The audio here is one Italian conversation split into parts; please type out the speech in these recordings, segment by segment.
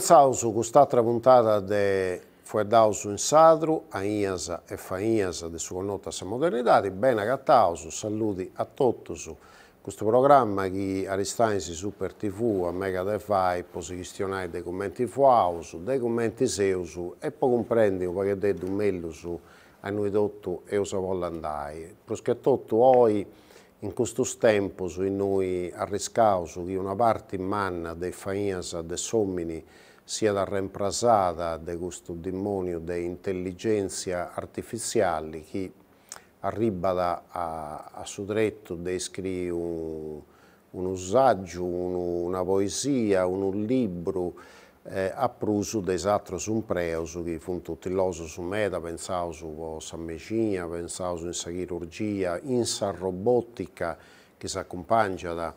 Comenzauso con quest'altra puntata di Fuedauso in Sadru, a Iasa e fa Iasa di sua nota a modernità, ben agattauso, saluti a su Questo programma che Aristainsi Super TV, a Mega Defy, posso questionare dei commenti fuausu, dei commenti seus, e poi comprendi un pacchetto di meglio su a noi tutto e osa vollandai. Perché tutto oggi in questo tempo noi arriscauso che una parte in manna dei faias, dei sommini sia da remprasada di questo demonio de intelligenza artificiale che arriva a, a suo diretto di scrivere un, un usaggio, un, una poesia, un, libro eh, a pruso dei altri umpreos che furono tutti l'oso su meta, pensavo su San Mecina, pensavo in sa chirurgia, in sa robotica che si accompagna da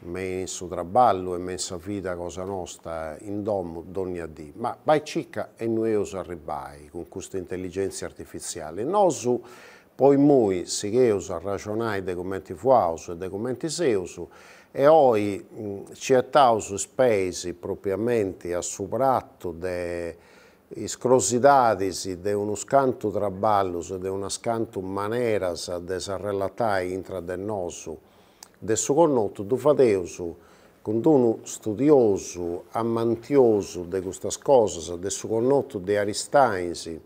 messo traballo e messa vita cosa nostra in domo donni a di ma vai cicca e noi os arribai con questa intelligenza artificiale nosu poi noi si che usa ragionare dei commenti fuaus e dei commenti seusu e oggi mm, ci attaus spesi propriamente a supratto de scrosidadisi de uno scanto traballo de una scanto maneras de sarrelatai intra del nosu del suo connotto tu fateusu con un studioso, ammantioso di questa cosa, del suo connotto di Aristainsi,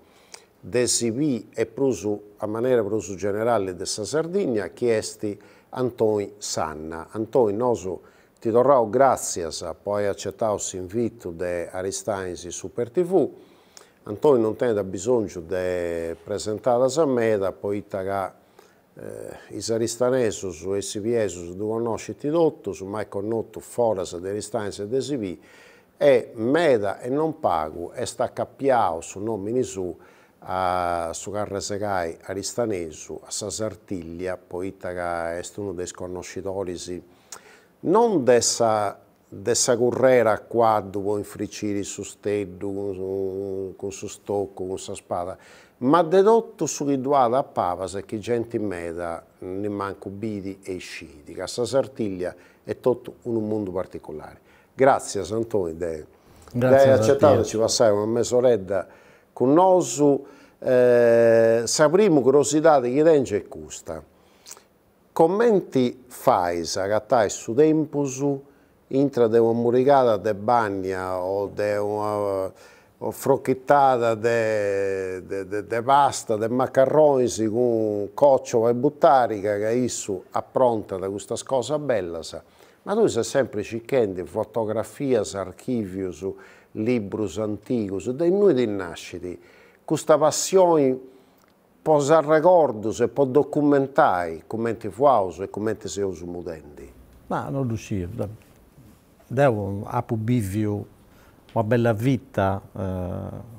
di CV e prusu, a maniera prusu generale della Sardegna, chiesti Antoni Sanna. Antoni, noso ti torrao grazie a poi accettato l'invito di Aristainsi Super TV. Antoni non tende bisogno di presentare la meda, poi che eh, Isaristanesu su Essiviesu su Duonosciti Dotto, su Mai Connotto Foras de Ristanze de Sivi, e meda e non pago e sta cappiao su nomini su a su Carrasegai Aristanesu, a Sasartiglia, poita che è uno dei sconoscitori, non dessa dessa correra qua dove infricire su steddu, con su stocco, con sa spada, ma dedotto sull'iduada a Pavase che gente in meda ne manco bidi e scidi, cassa sartiglia è tutto un mondo particolare. Grazie Santoni de, Grazie de accettato ci passare una mesoretta con nosu, eh, saprimo curiosità di chi tenge e custa. Commenti fai, sagattai su tempo su, intra de una muricata de bagna o de una frocchettata di pasta, di macarroni con coccio e buttarica che isso appronta da questa cosa bella. Sa. Ma tu sei sempre cicchendo fotografie, archivi, libri antichi, dai noi di nasciti. Questa passione può ricordo, se può documentare come ti fuauso e come ti sei usato Ma non riuscivo. Devo, a bivio una bella vita, eh,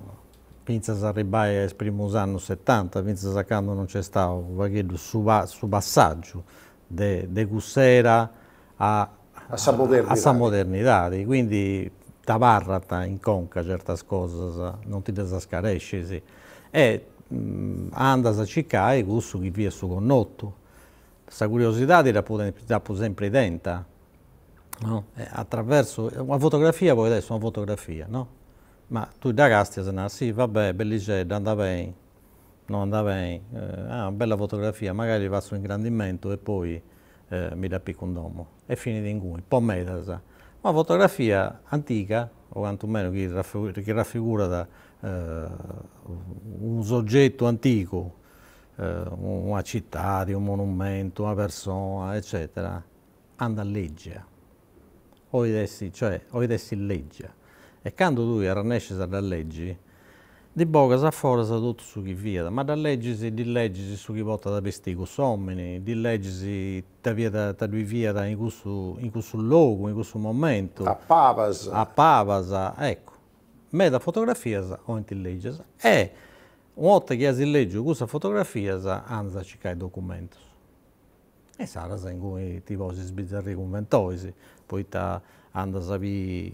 Pinzas arribai a esprimus annos 70, Pinzas a quando non c'è stato, un su, passaggio de, de Cussera a, a, sa modernità. a sa modernità, quindi da barrata in conca certe cose, non ti desascarescisi. E mh, mm, andas a cicare questo che vi è su connotto. Questa curiosità la può sempre dentro no? Eh, attraverso una fotografia vuoi adesso una fotografia no? ma tu da Gastia se sì vabbè bellicetta andava bene non andava bene eh, ah bella fotografia magari va un ingrandimento e poi eh, mi da un e finito in cui un po' metasa una fotografia antica o quantomeno che, raffig che raffigura da, eh, un soggetto antico eh, una città, di un monumento, una persona, eccetera, anda a andalleggia oidessi, cioè oidessi legge. E quando lui era necessario da leggi, di boga sa forza tutto su chi via, ma da leggisi, di leggisi su chi porta da pesti questi uomini, di leggisi da via da, da lui via da in questo, in questo luogo, in questo momento. A Pavasa. A Pavasa, ecco. Me da fotografia ho in legge. E una volta che si legge questa fotografia, anza ci cai documenti. E sarà se in cui ti posi sbizzarri con ventoisi poitta anda a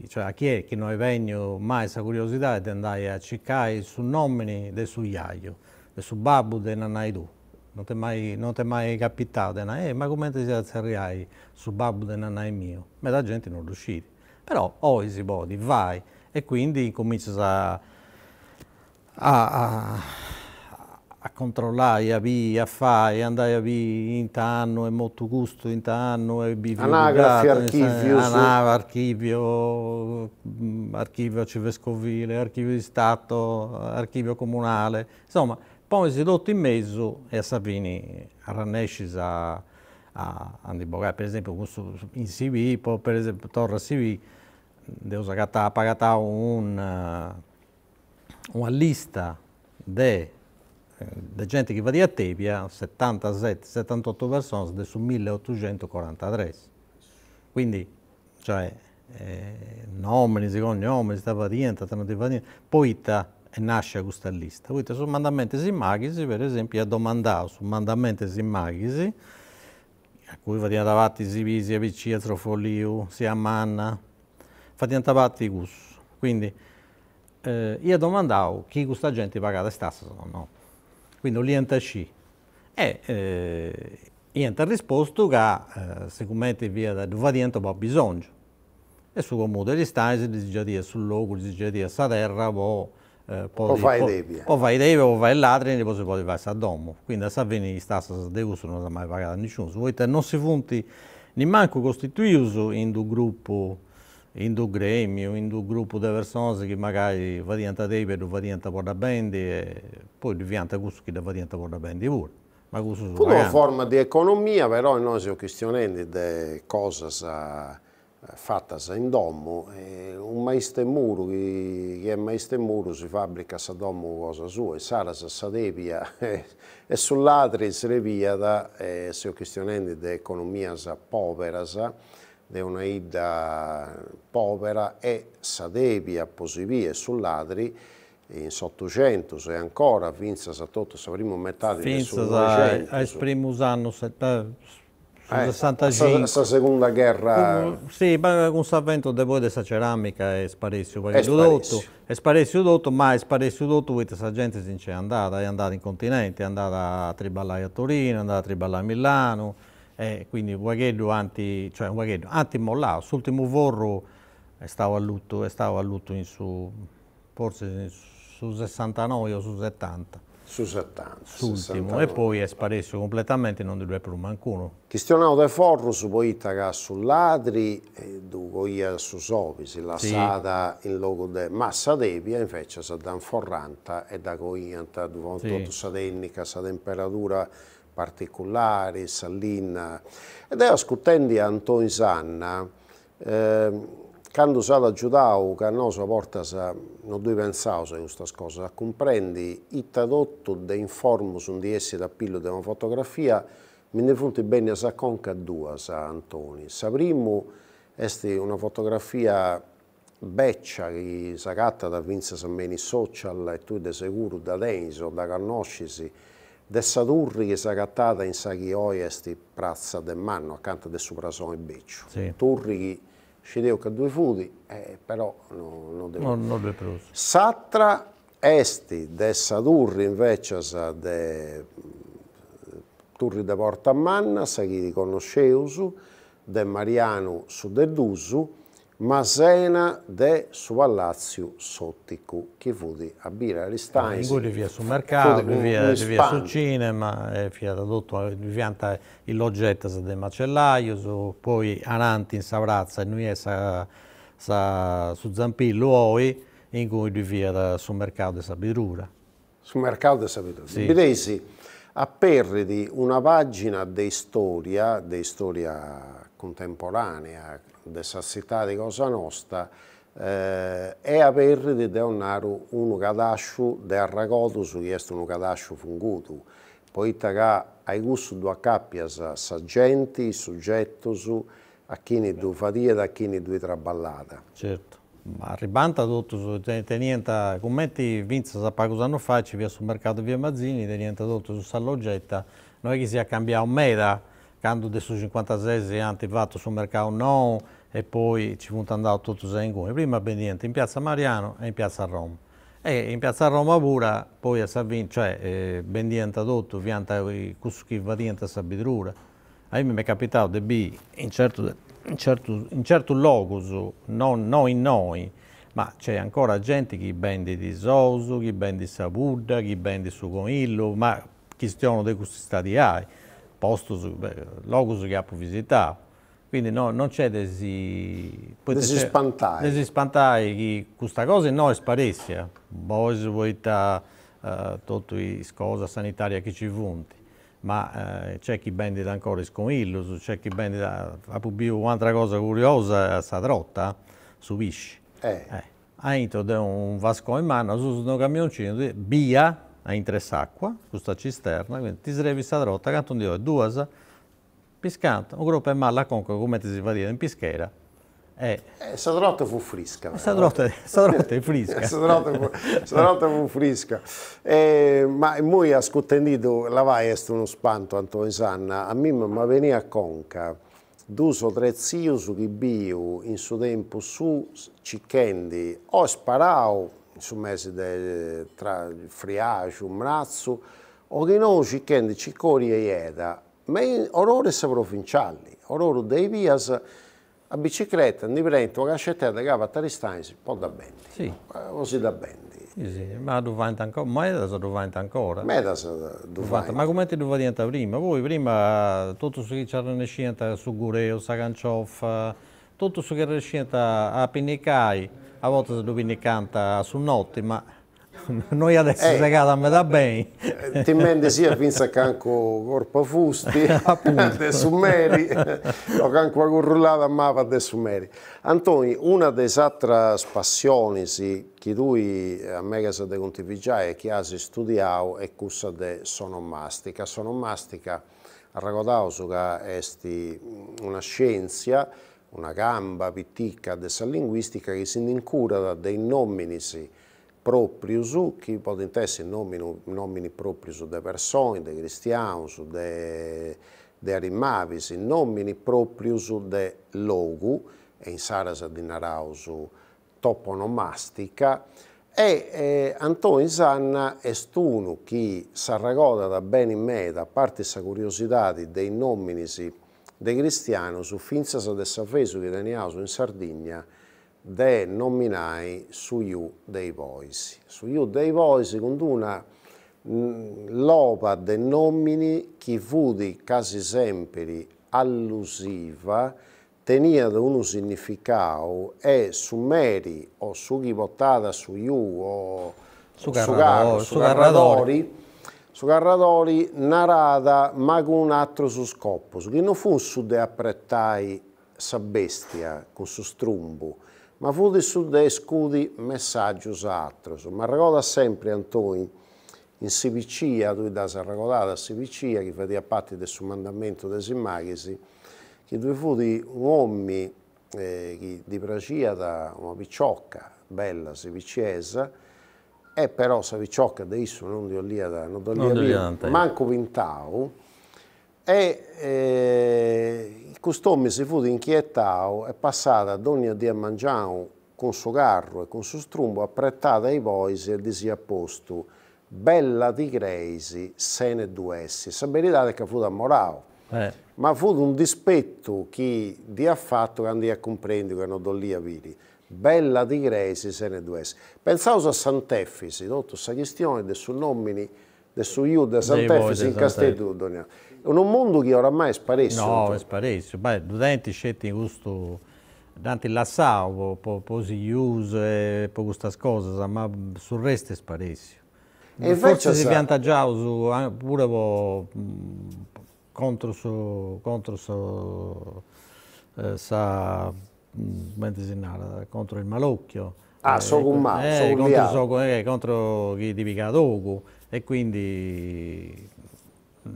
cioè a chi è che non è venuto mai questa curiosità di andare a cercare i nomi del suo iaio, del suo babbo che non hai tu. Non ti è mai, mai capitato, eh, ma come ti sei arrivai sul babbo che non hai mio? Ma la gente non riuscite. Però oggi si può, vai, e quindi cominci a, a, a a controllare, a vi, a fare, andai a vi in tanno, e molto gusto in tanno, e vi Anagrafi, eh, archivio. Anagrafi, archivio, mm, archivio civescovile, archivio di Stato, archivio comunale, insomma, poi si è rotto in mezzo e a Savini a arrannescis a, a Andi per esempio in CV, poi per esempio Torra CV, Deus ha pagato un, eh, una lista di eh, da gente che va di a Tepia, 77-78 persone su 1843. Quindi, cioè, eh, nomini, cognomi, stava dienta, tanto di niente. Poi nasce questa lista. Quindi, su mandamenti simmachisi, per esempio, ha domandato su mandamenti simmachisi, a cui va avanti si visi, a vicì, a trofoliu, si amanna, fa avanti questo. Quindi, eh, io domandato chi questa gente pagata stasse o no. Quindi l'IANTACI. E eh, IANTA ha risposto che eh, sicuramente vi è diventato un bisogno. E su come degli stasi, desideria sul luogo, desideria sa terra, eh, o eh, poi, o fai devi. O fai devi, o fai ladri, e poi si può fare a domo. Quindi a Savini stessa di uso non si è mai pagata nessuno. Voi non si funti neanche costituiti in un gruppo in due gremmi o in due gruppi di persone che magari va diventa taper o va diventa portabendi e poi diventa questo che va diventa portabendi pure. Ma questo è una forma di economia, però noi siamo questionati di cose fatte in domo. Un maestro muro, che è maestro muro, si fabbrica a domo cosa sua, e sara sa devia, e sull'altro si revia da, eh, siamo questionati di economia povera, una Leonaida povera e sadevi apposivie sull'adri in sottocento se ancora finza sattotto sapremo metà di finza a primo anno eh, 65. Questa seconda guerra... Sì, ma con Savvento dopo questa ceramica è sparissimo. è sparissimo. È sparissimo tutto, ma è sparissimo tutto questa gente si è andata, è andata in continente, è andata a triballare a Torino, è andata a triballare a Milano, eh, quindi Guaghedo anti, cioè Guaghedo, anti Mollao, l'ultimo vorro è eh, stato a lutto, è eh, a lutto in su, forse su 69 o su 70. Su 70. L'ultimo, e poi è sparito completamente, non due per un mancuno. Chistionato de Forro su Poitaga Ladri, e Dugoia su Sopisi, la sì. Sada in loco di Massa Debia, invece sa dan Forranta e da Coianta, Duvontotto sì. Sadennica, Sademperatura. temperatura particolari, Sallin. Ed io ascoltando Antonio Sanna, eh, quando sono giudau, che a noi porta, non due pensavo a questa cosa, comprendi, il tradotto di informo su di essi da pillo di una fotografia, mi ne fonti bene a sa conca due, sa Antonio. Sa primo, è una fotografia beccia che si accatta da Vince Sammeni Social e tu di sicuro da Denso, da conoscersi che si Dessa cattata in saghi oiesti prazza del manno, accanto del suprason e beccio. Sì. Turri ci devo che due futi, eh, però non no devo. Non, non devo Satra esti dessa turri invece de mm, turri de porta manna, saghi di conosceusu, de Mariano su de Dusu, Masena de Suallazio Sottico, che vudi a Bira Aristanis. Lui vive sul mercato, lui vive, sul cinema, e via da tutto, vianta il loggetto del macellaio, poi ananti in Savrazza, e noi sa, sa, su Zampillo, oi, in cui lui vive sul mercato di Sabidura. Sul mercato di Sabidura. Sì. Bidesi, a Perridi una pagina di storia, di storia contemporanea, de città di Cosa Nostra eh, e averri de onnaru un cadascio de arragotus che est un cadascio fungutu, poitta che ai gusto due cappias saggenti, soggettus, a chi du fatia e a chi du traballata. Certo. Ma ribanta tutto, teniente, commenti Vince sa pago anno fa, ci via sul mercato via Mazzini, teniente tutto su Sallogetta, non è che si è cambiato meta, quando su 56 è antivato sul mercato no, e poi ci fu un tandato tutto sei in cui, prima a Bendiente, in piazza Mariano e in piazza Roma. E in piazza Roma pure, poi a Savin, cioè eh, Bendiente tutto, pianta eh, chi va dentro a Sabidrura. A me mi è capitato di be in certo, in certo, in certo locus, non noi noi, ma c'è ancora gente che vende di Sosu, che vende di Sabudda, che vende su Conillo, ma chi stiamo di questi stati hai, posto, locus che ha visitato. Quindi no, non c'è desi... Desi spantai. Desi spantai che questa cosa no è sparessia. Bois vuota uh, eh, tutte le cose sanitarie che ci vunti. Ma uh, c'è chi vendita ancora il sconillus, c'è chi vendita... A pubblicato un'altra cosa curiosa, sta trotta, subisce. Eh. eh. Ha intro un vasco in mano, su un camioncino, di via, a interessacqua, questa cisterna, quindi ti srevi sta trotta, canto un dio, due, Piscata, un gruppo è malla conco come si fa dire in Pischera. E... Eh, Sadrotta fu frisca. Eh, Sadrotta, è frisca. Sadrotta fu, Sadrotta fu frisca. Eh, ma noi ascoltando la vai è uno spanto Antonio Sanna, a me mi veniva a conca d'uso tre zio su chi bio in suo tempo su cicchendi o sparau su mese de, tra friaci un mrazzo, o che non cicchendi ciccori e ieda ma me orore provinciali, orore dei vias a bicicletta, ne prendo una cascetta da capo a Taristani, poi da bendi. Sì. Così eh, da bendi. Sì, sì. ma tu vanti ancora, ma è da tu vanti ancora? Ma è da tu vanti. Ma come ti doveva diventare prima? Voi prima tutto ciò che c'era nascente, su Gureo, sa Cancioffa, tutto ciò che era nascente a Pinicai, a volte si dove ne canta su notti, ma noi adesso eh, segata a metà bene. Eh, Ti mente sia fino a canco corpo fusti, de sumeri, no, canco a currullata ma fa de sumeri. Antoni, una delle altre passioni che tu a me che siete contivigiai e che hai studiato è questa di sonomastica. Sonomastica, ricordavo che è una scienza una gamba pittica della linguistica che si incura dei nominis proprius, che può il nomini, nomini proprius de persone, de cristianos, de, de animavis, nomini proprius de logu, e in saras adinarausu toponomastica, e eh, Antonio Sanna è uno che s'arragoda da bene in me, da parte sa curiosità dei nominisi dei cristiani su finza sa dessa fesu che teniaus in Sardegna de nominai su iu dei voisi. Su iu dei voisi con una mm, lopa de nomini chi fudi casi sempre allusiva tenia un significato e su meri o su chi portata su iu o su, carrador, su, carradori su carradori narada ma con un altro su scoppo, che non fu su de apprettai sa bestia con su strumbo ma fu di dei scudi messaggius atros. Ma ricorda sempre Antoni, in Sivicia, lui da si regolata a Sivicia, che faceva parte del suo mandamento dei Simmachisi, che due fu di un uomo eh, di Bracia da una picciocca bella siviciesa, e però sa picciocca non di Olia, non di Olia, manco Pintau, e eh, il costume si fu inchiettato e passata donna a mangiare con suo carro e con suo strumbo apprettato ai poesi e disi a posto bella di Greisi se ne due essi. la verità è che fu da Morao eh. ma fu un dispetto che di affatto che andai ha comprendere che non a vidi bella di Greisi se ne due essi. pensavo a Sant'Effisi tutta questa questione del suo nomini del suo iude Sant'Effisi in Castello Doniano in un mondo che oramai è sparesso. No, è sparesso. Beh, l'utente sceglie in gusto, tanto la sa, può, si usa, poi questa cosa, ma sul resto è sparesso. E Forse si piantagiava su, pure po, contro su, contro su, eh, eh sa, come si narra, contro il malocchio. Ah, eh, so con Marco, eh, so contro, so, eh, contro chi ti pica e quindi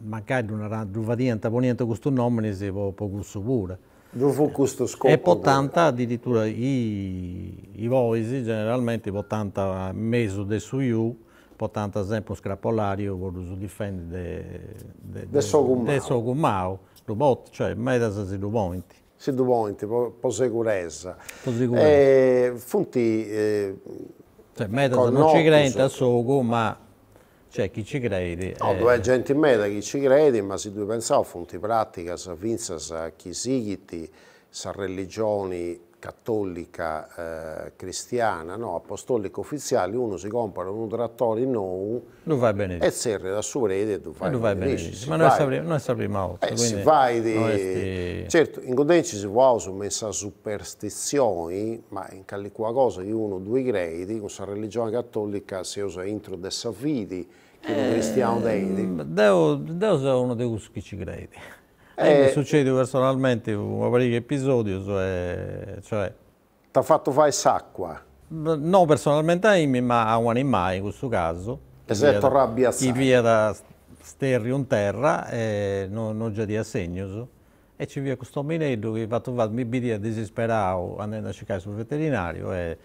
magari durante Giuvadiente, ponente questo nome si può, può gusto pure. Giufu questo scopo. E potanta addirittura i, i voisi generalmente potanta meso de suiu, potanta sempre un scrapolario voruso difende de, de, de, sogumau. de sogumau, rubot, cioè medas si rubointi. Si rubointi, po, po sicurezza. Po sicurezza. E, eh, funti... Eh, cioè medas non ci crede a sogo, ma cioè, chi ci credi? No, eh. due è gente in meta chi ci credi, ma se tu pensi a fonti pratica, a vinza, a chi sigiti, a religioni, cattolica eh, cristiana, no, apostolica ufficiale, uno si compra un trattore in nuovo e serve la sua rete tu fai vai benedetto. Ma noi sapremo, noi sapremo altro. Eh, si vai di... Sti... Certo, in condensi si può usare messa superstizioni, ma in qualche cosa che uno due credi, con la religione cattolica si usa intro dei savidi, che eh, un cristiano deiti. Deo, deo è uno dei che ci credi. Eh, eh, mi succede personalmente un parecchio episodio, cioè... cioè Ti ha fatto fare sacqua? No, personalmente a me, ma a un animale in questo caso. E se ti Chi via da sterri in terra e non, non già di assegno. E ci via questo minello che ha fatto fare, mi bidia disperato andando a cercare sul veterinario e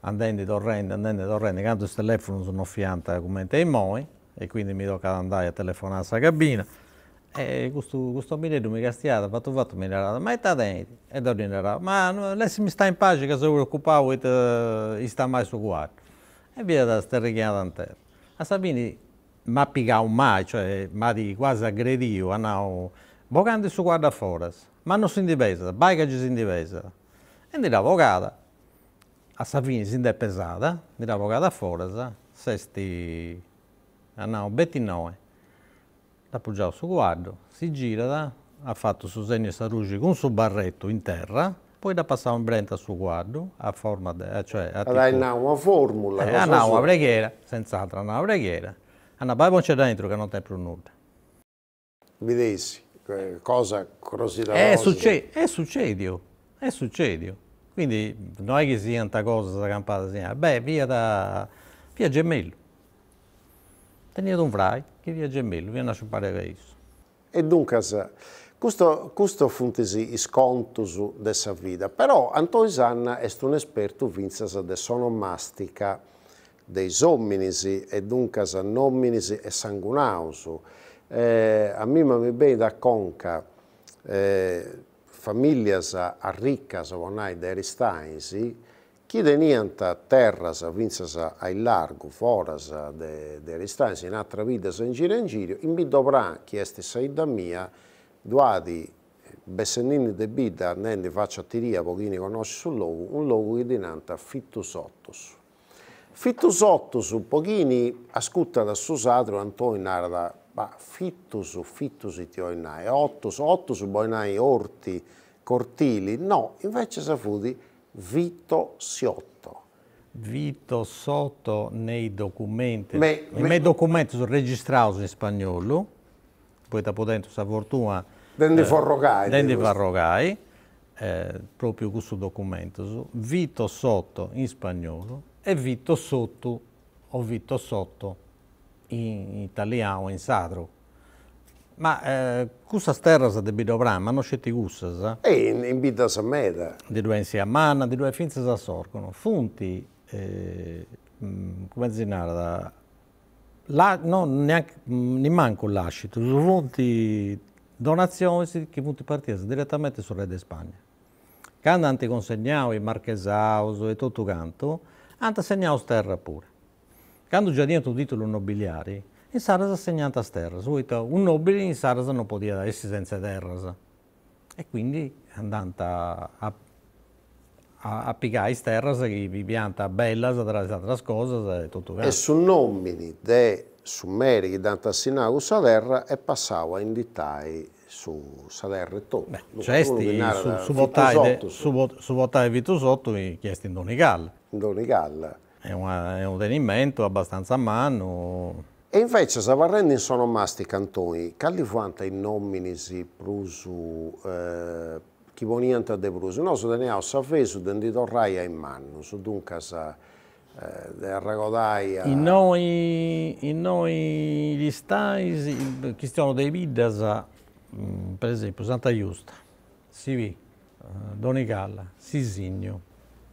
andando torrendo, andando torrendo, quando il telefono sono fianta come te e moi e quindi mi tocca andare a telefonare alla cabina. E eh, questo, questo minedo mi castiata, fatto fatto mi era ma è tatenti, e da era, ma lei mi sta in pace che se preoccupavo e eh, sta mai su quarto. E via da sterricchiata in terra. A Sabini mi ha piccato mai, cioè mi ha quasi aggredito, andavo, vocando su guarda fuori, ma non si indivesa, baica ci si indivesa. E mi avvocata, a Sabini si è pesata, mi avvocata fuori, sesti, andavo, betti noi appoggiato sul guardo, si gira, ha fatto sul segno con il suo barretto in terra, poi da passare un brand al suo guardo, a forma, de, eh, cioè a tipo, Era una formula. Era eh, una, una preghiera, senz'altro una preghiera. Anna, poi c'è dentro che non ti più nulla. Vedessi, cosa curiosità. Eh, succede, è succedio, è succedio. Quindi non è che sia tanta cosa questa campata, beh, via da, via Gemello. Tenete un frai. Κυρία Τζεμίλ, για να σου παρεγείς. E dunque, questo, questo funtesi i scontus dessa vita, però Antonio Sanna è un esperto vinzas de sonomastica dei omminisi e dunque nomminisi e sanguinausu. Eh, a me mi bene da conca eh, famiglia arriccas o nai de Aristainsi, chi tenianta terras vinzas ai largo, foras de, de ristanze, in altra vita in giro in giro, in bidobran, chi è stessa idda mia, duadi Bessennini de Bida, Nenni faccia tiria, pochini conosci sul luogo, un luogo che fitto sotto. Fitto sotto su pochini ascolta da suo sadro Antonio Narda, ma fitto su, fitto Fittus ti ho in otto su, Ottus poi nai orti, cortili, no, invece sa fudi Vito Siotto. Vito Sotto nei documenti. Me, me, me documenti sono registrati in spagnolo, poi dopo dentro sa fortuna... Dende eh, Farrogai. Dende Farrogai, eh, proprio questo documento. Vito Sotto in spagnolo e Vito Sotto o Vito Sotto in italiano, in sadro. Ma eh, cussas terras de Bidovran, ma non scetti cussas? E in, in vita a meda. Di due insieme a manna, di due finze si assorgono. Funti, eh, mm, come si narra, la, no, neanche, mm, ne manco lascito, funti donazioni che funti partite direttamente sul re di Spagna. Quando hanno consegnato i marchesauso e tutto quanto, hanno segnato terra pure. Quando già dentro titolo nobiliari, in Saras assegnantas terras. Uita, un nobile in Saras non poteva essere senza terras. E quindi è andata a, a, a piccare terras che vi pianta bella, tra le altre cose e tutto E su nomini dei Sumeri che danno assinato questa terra e passava a dettagli su Salerno e Tocco. Cioè, Cesti, su, votai su votai Vito Sotto mi chiesti in Donegal. In Donegal. È, una, è un tenimento abbastanza a mano e invece Savarrennin sono masti cantoni, quali fuanta in nominis prusu, eh, chi bonianta de prusu, no, su teniamo sa fesu, dendito raia in manno, su dunque sa eh, ragodaia. In noi, in noi gli stai, cristiano dei Viddas, mm, per esempio, Santa Giusta, Sivi, eh, Donicalla, Sisigno.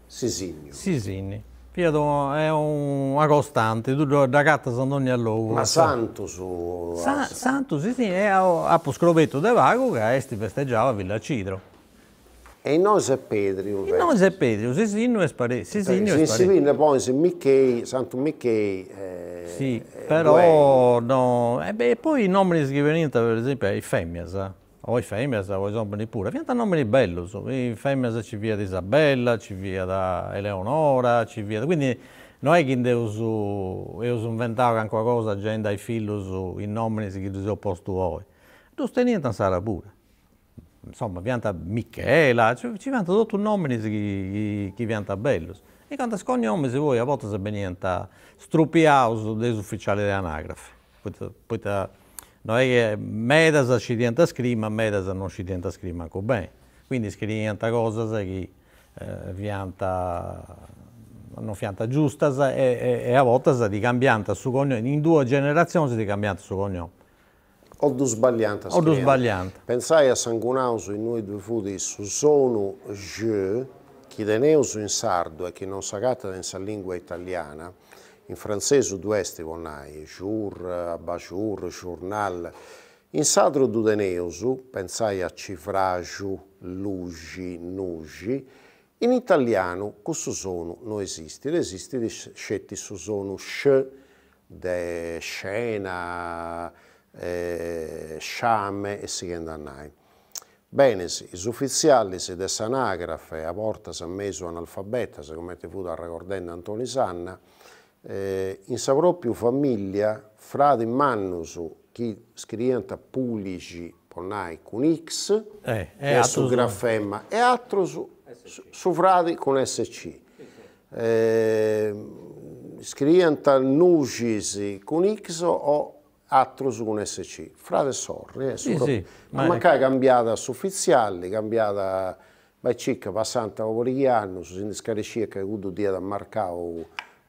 Sisigno. Sisigni. Pietro è una costante, tu da catta Sant'Ogni all'uovo. Ma santo su... Sa, santo, sì, sì, è a, a Puscrovetto de Vago che a Esti festeggiava Villa Cidro. E noi se Pedrio. E noi se Pedrio, se sì, noi spare. Se sì, noi si vinne poi se Michei, Santo Michei. Eh, sì, eh, però eh, no. E beh, poi i nomi di scrivenita, per esempio, è Femmia, sa? Voi femmine, voi uomini pure, fiant nomini bellos, femmine ci via da Isabella, ci via da Eleonora, ci via da... Quindi non è che deus, eus inventare ancora cosa, gente ai figli, i nomi che ti ho posto voi. Tu teniente in Sara pure. Insomma, pianta Michela, ci, ci pianta tutti i nomi che, che pianta bello. E quando scognome si voi a volte si veniente strupiaus dei ufficiali di anagrafe. Poi, poi eh, non No je meda sa scidianta scrima, meda sa non scidianta scrima co ben. Quindi scrianta cosas chi eh, non fianta giusta e, e, e a volte di cambianta su cognome, in due generazioni si cambianta su cognome. O du sbaglianta. O du sbaglianta. Pensai a Sangunausu in noi due fudi su sono je, chi deneusu in sardo e chi non sa in sa lingua italiana, in francese d'ouest vonnai, jour, abajour, journal. In sadro dudeneusu pensai a cifraju, lugi, nugi, in italiano questo sono non esiste, non esiste di scetti su sono sc, de scena, eh, sciame e si andannai. Benesi, i ufficiali de anagrafe a porta si è messo analfabeta, come te fu da ricordando Antoni Sanna, eh, in Savroppio famiglia frade mannusu chi scrienta pulici ponai con X eh, e su grafemma e altro su, su, su fradi con SC. Eh, scrienta nucis con X o altro su con SC. Frate sorre, eh, sì, pro... sì, ma, ma è cambiata suffiziale, cambiata... Ma circa passante a Vorigliano, si scaricia che ho dia da marcare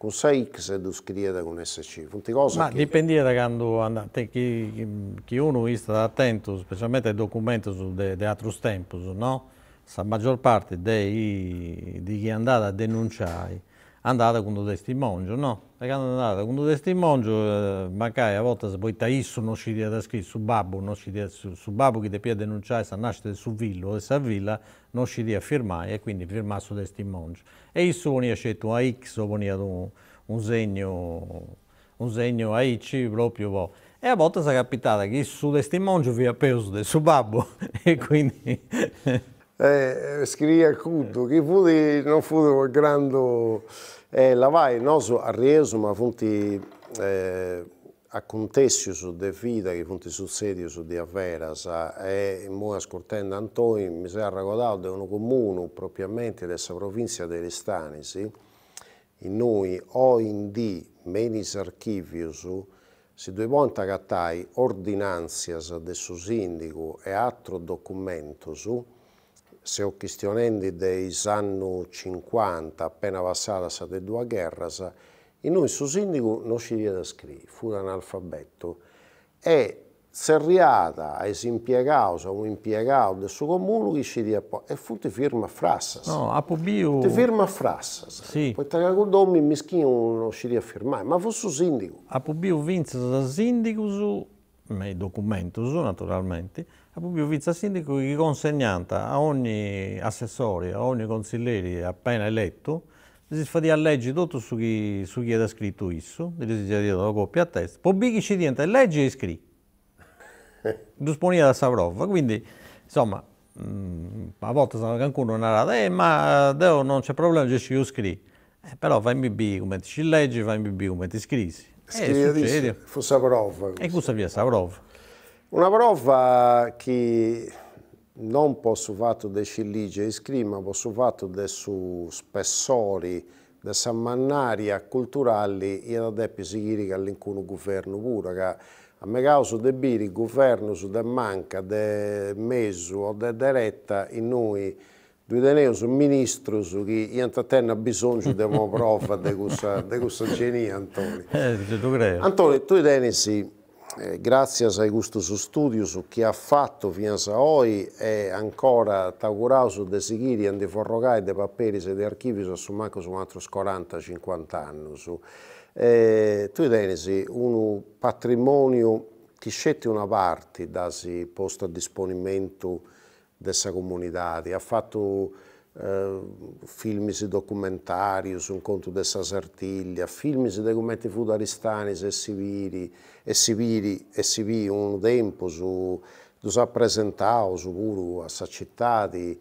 kusai duzkrieda gun SC. Funti cosa? Ma che... dipende da quando andate, chi, chi uno è stato attento, specialmente ai documenti di altri tempi, no? La maggior parte dei, di chi è andato a denunciare andata quando testimonio, no? Perché andata con testimongio, eh, magari a volte se poi taissu non ci dia da scrivere, su babbo non ci dia, su, su babbo che ti pia denunciare se nasce su villo e sa villa non ci dia firmare e quindi firmare su testimonio. E isso venia scelto una X o un, un segno, un segno a IC proprio. Vo. E a volte si è capitato che su vi ha preso del suo babbo e quindi eh, scriacuto, che pure non fu grande eh, lavai, noi a Rieso, ma funti eh, a contessio su de fida, che funti sul sedio su di Averas, e mo ascoltando Antoni mi si è raccontato di un comune propriamente della provincia degli Stanisi, in noi o in di menis archivius, se due volte cattai ordinanzias del suo sindaco e altro documento su, se ho Seocchistioni dei anni 50, appena passata la due guerra, e noi su sindaco non ci viene da scrivere, fu analfabeto. E serriata ai impiegato, un impiegato del suo comune che ci dia poi, e fu ti firma Frassas. No, a Pobio. Ti firma Frassas. Sì. Poi tra con domi mischino non ci a firmare, ma fu su sindaco. A Pobio vinse da sindaco su, ma i documenti naturalmente, la Publiovizza Sindaco è consegnata a ogni assessore, a ogni consigliere appena eletto, si fa dire a legge tutto su chi, su chi è scritto isso, si è detto la coppia a testa, poi chi ci diventa legge e scrive. Disponibile da Savrova, quindi insomma, mh, mm, a volte qualcuno narra, eh, ma Deo non c'è problema, ci scrivo. Eh, però in BB come ti ci leggi, in BB come ti eh, scrivi. Scrivi, fu fosse Savrova. E questa via Savrova. Una prova che non posso fare di dei e in ma posso fare di spessori, di sammannaria culturali, io da tempo si chirica all'incuno governo pure, che a me causa di biri il governo su de manca, de mesu o de diretta, in noi due teneo su ministro su chi in ha bisogno di una prova di questa genia Antonio. Eh, tu credi? Antonio, tu tenesi eh, grazie a Gustoso Studio, su chi ha fatto fino a oggi e ancora Taurauso De Sighirian, De Forrogai, De Papperis e di Archivi sono su manco su 40-50 anni. Su. Eh, tu tenesi un patrimonio che scetti una parte da si posto a disponimento dessa comunità, ha fatto filmisi su un conto de Sasartiglia, filmisi documenti fudaristani e civili, e civili, e civili un tempo su, su appresentau, su puru, a sa cittadi,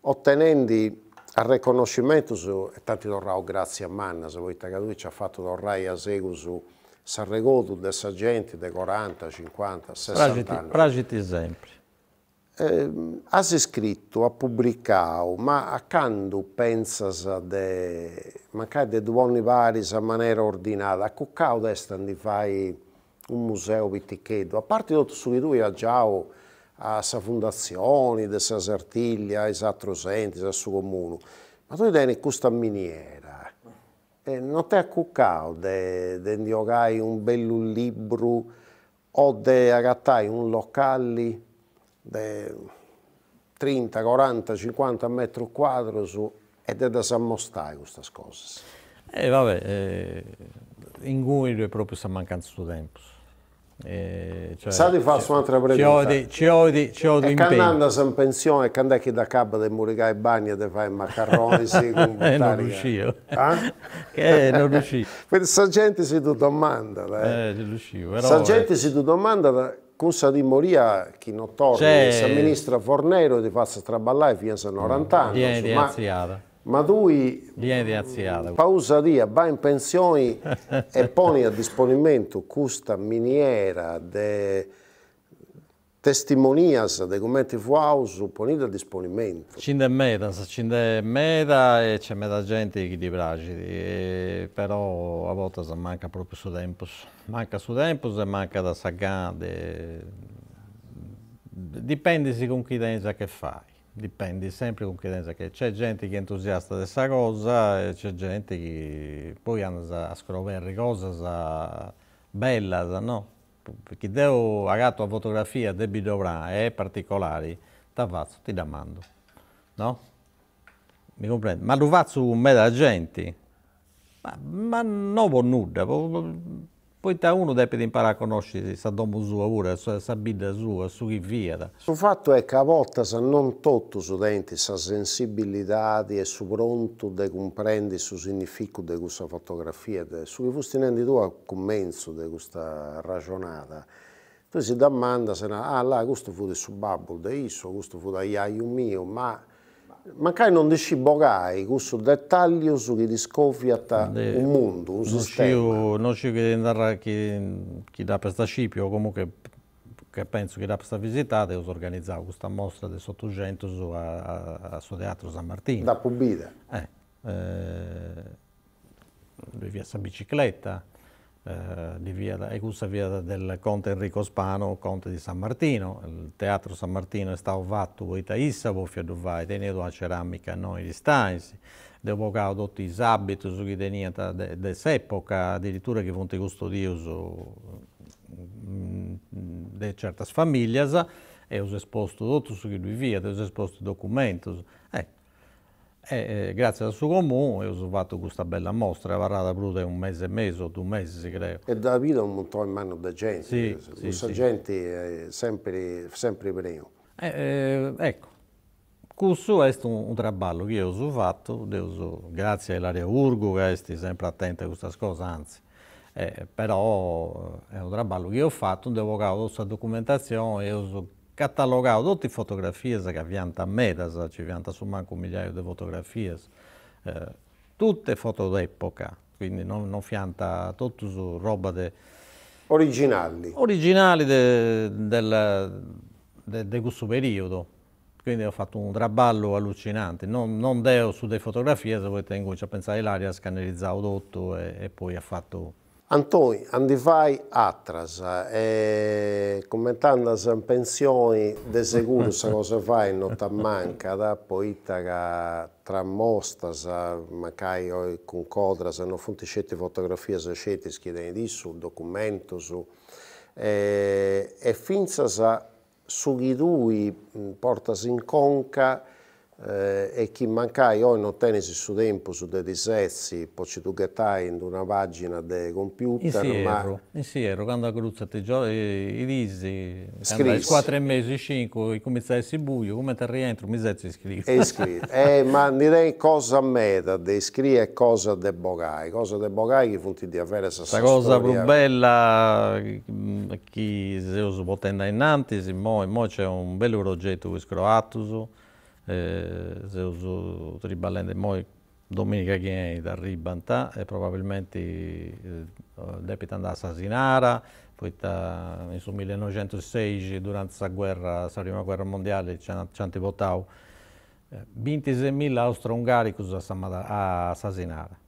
ottenendo il riconoscimento, su, e tanti torrau grazie a Manna, se voi che ci ha fatto torrai a segu su sa regodu de gente di 40, 50, 60 pragiti, anni. Pragiti sempre. Eh, ha scritto, ha pubblicato, ma a quando pensa de, magari di duoni vari a maniera ordinata, a cuccao destan di fare un museo vitichedo, a parte tutto su di lui ha già a sa fondazione, de sa sartiglia, a Satrosenti, a suo comune, ma tu tieni questa miniera, eh, non ti ha cuccao di indiogai un bel libro o di agattare un locale 30, 40, 50 metri quadri su, ed è da s'ammostare queste cose. E eh, vabbè, eh, in Guido è proprio sta mancando questo tempo. Eh, cioè, Sa di fare cioè, un'altra pregunta. Ci odi, ci odi, ci odi E quando andas in pensione, quando è che da capo di muricare e bagni e di fare i maccarroni, si Eh, non riuscivo. Eh? eh, non riuscivo. Questa eh. gente si domanda. Eh, eh riuscivo. Però, gente si tu domanda con Cussa di Moria, chi non torna, cioè... si amministra Fornero, ti fa straballare fino a 90 anni. Viene di azziata. Ma lui pausa di, va in pensione e pone a disponimento questa miniera de testimonias de come ti fu ausu ponida a disponimento. C'è meda, c'è meda e c'è meda gente che ti piace, però a volte manca proprio su tempo. Manca su tempo e manca da sagà, de... dipende con chi tensa che fai. Dipende sempre con chi tensa che c'è gente che è entusiasta di questa cosa e c'è gente che poi anda a scoprire cose belle, no? perché devo agato a fotografia de bidorà e particolari, t'avvazzo, ti domando, no? Mi comprendo? Ma lo faccio con me da gente? Ma, ma non ho nulla, poi da uno deve imparare a conoscere questa domo sua pure, questa vita sua, su chi via. Il fatto è che a volte se non tutto su denti, sa sensibilità e su pronto di comprendere il significato di questa fotografia, de, su che fosti tu a commenzo di questa ragionata, tu si domanda se ah là questo fu del suo babbo, di isso, questo fu da iaio mio, ma Mancai non disciborai questo dettaglio su chi riscofiata De, un mondo, un non sistema. non ci andrà chi, chi da questa Scipio, comunque che penso che da questa visita ho organizzato questa mostra del Sottogento a, suo teatro San Martino. Da Pubida. Eh, eh, lui via sa bicicletta eh, è Ecussa Via del Conte Enrico Spano, Conte di San Martino. Il Teatro San Martino è stato fatto con da Issabo, Fioduvai, tenuto a ceramica noi di che Devocato tutti i sabiti su chi teniata de, de s'epoca, addirittura che fonte custodioso mm, di certe famiglie, e ho esposto tutto su chi lui via, ho esposto i documenti. Eh, ecco, eh, eh, grazie al suo comune ho fatto questa bella mostra, è varata pure un mese e mezzo, due mesi si crea. E da vita un montone in mano da gente, sì, questa sì, gente è sempre, sempre prima. Eh, eh, ecco, questo è un, un traballo che io ho fatto, so, grazie all'area Urgo che è sempre attenta a questa cosa, anzi. Eh, però è un traballo che io ho fatto, devo evocato questa documentazione e ho catalogato tutte le fotografie che aviant a medas, eh? ci aviant su manco un migliaio di fotografie, eh, tutte foto d'epoca, quindi non, non fianta tutto su roba de... Originali. Originali de, del, de, de questo periodo. Quindi ho fatto un traballo allucinante, non, non deo su delle fotografie, se volete incomincia a pensare all'aria, ha scannerizzavo tutto e, e poi ha fatto Antoni, andi fai atras, e commentando le pensioni, di sicuro se cosa fai non ti manca, da poita che tra mostas, magari con codra, se non fonti scelte fotografie, se scelte schiedeni di su, documento su, e, e finza su chi tu mm, portas in conca, eh, e chi mancai o oh, non tenesi su tempo su dei disezzi, poi ci stai in una pagina del computer. In ma... Siero, quando a Cruzza ti i risi, andai 4 mesi, 5, cominciai a essere buio, come ti rientro, mi sei iscritto. È iscritto, eh, ma direi cosa meta di iscritto e cosa de bogai, cosa de bogai che funti di avere questa cosa più bella, che se si in innanzi, mo, mo c'è un bel progetto che scroatuso, Zeusu eh, Riballen de Moi, Domenica Ghieni da Ribanta e probabilmente eh, depita a Sasinara, poi nel 1906 durante la guerra, la prima guerra mondiale, Cianti Botau, eh, 26.000 austro-ungarici a Sasinara.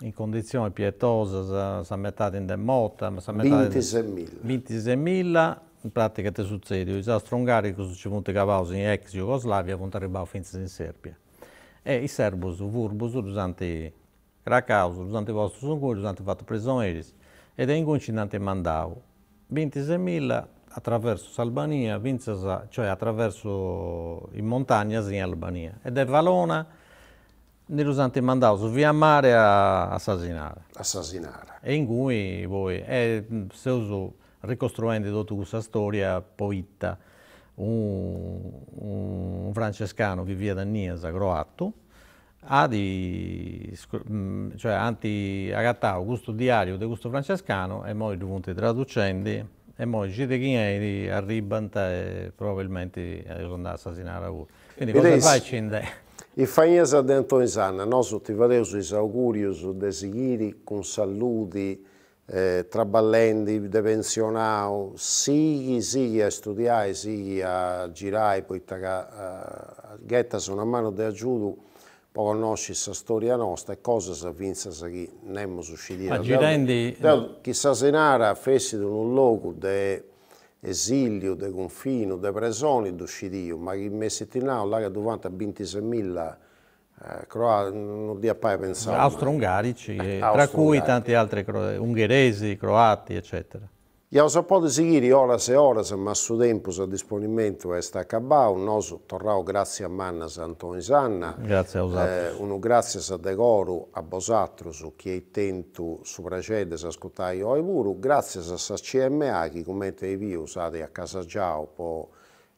In condizioni pietose, sa metà in demota, sa metà 26.000. 26.000 in pratica ti succede il disastro ungarico, succeduto causa in ex Jugoslavia, contarribau fin in Serbia. E i serbos, o vurbos, durante Cracau, durante i vostri unguri, durante fatto prigionieri, ed è in concinante 26.000 attraverso l'Albania, cioè attraverso in montagna in Albania. Ed è Valona, nell'usante mandau, via mare a assassinare. Assassinare. E in cui voi, è, se uso, ricostruendo tutta questa storia poitta, un, un francescano vive da Niesa, croato, adi, mm, cioè anti agattavo questo diario di questo francescano e poi diventi traducenti e poi Gideghinieri arribanta e eh, probabilmente eh, sono assassinati a voi. Quindi cosa Vedessi, fai Cinde? E fainesa dentro in sana, noi ti faremo gli auguri dei Sighiri con saluti eh, traballenti, depensionati, si si a studiare, si a girare, poi eh, a, ghetta sono a mano di aiuto, poi conosci questa storia nostra e cosa si vince che non è usciti. Ma girendi... Chissà se in Nara fessi in un luogo di esilio, di confino, di presoni, di uscitio, ma che messi in là, là che davanti a 26.000 eh, croati, non di appaia pensare. Austro-ungarici, eh, tra cui tanti altri ungheresi, croati, eccetera. Ja so potuto seguire horas e horas, ma a suo tempo a disponimento è accabato. Un oso torrao grazie a Mannas Antonio Sanna. Grazie a Osatros. Eh, uno grazie a Decoro, a su chi è tento su precede, a ascoltare io pure. Grazie a sa CMA, che come te vi usate a casa Giao, poi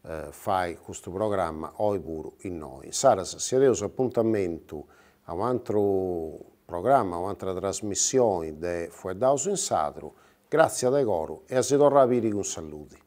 eh, fai questo programma Oi Buru in noi. Saras si è appuntamento a un altro programma, a un'altra trasmissione di Fueddaus in Sadru, grazie a Decoru e a Sidor Rapiri con saluti.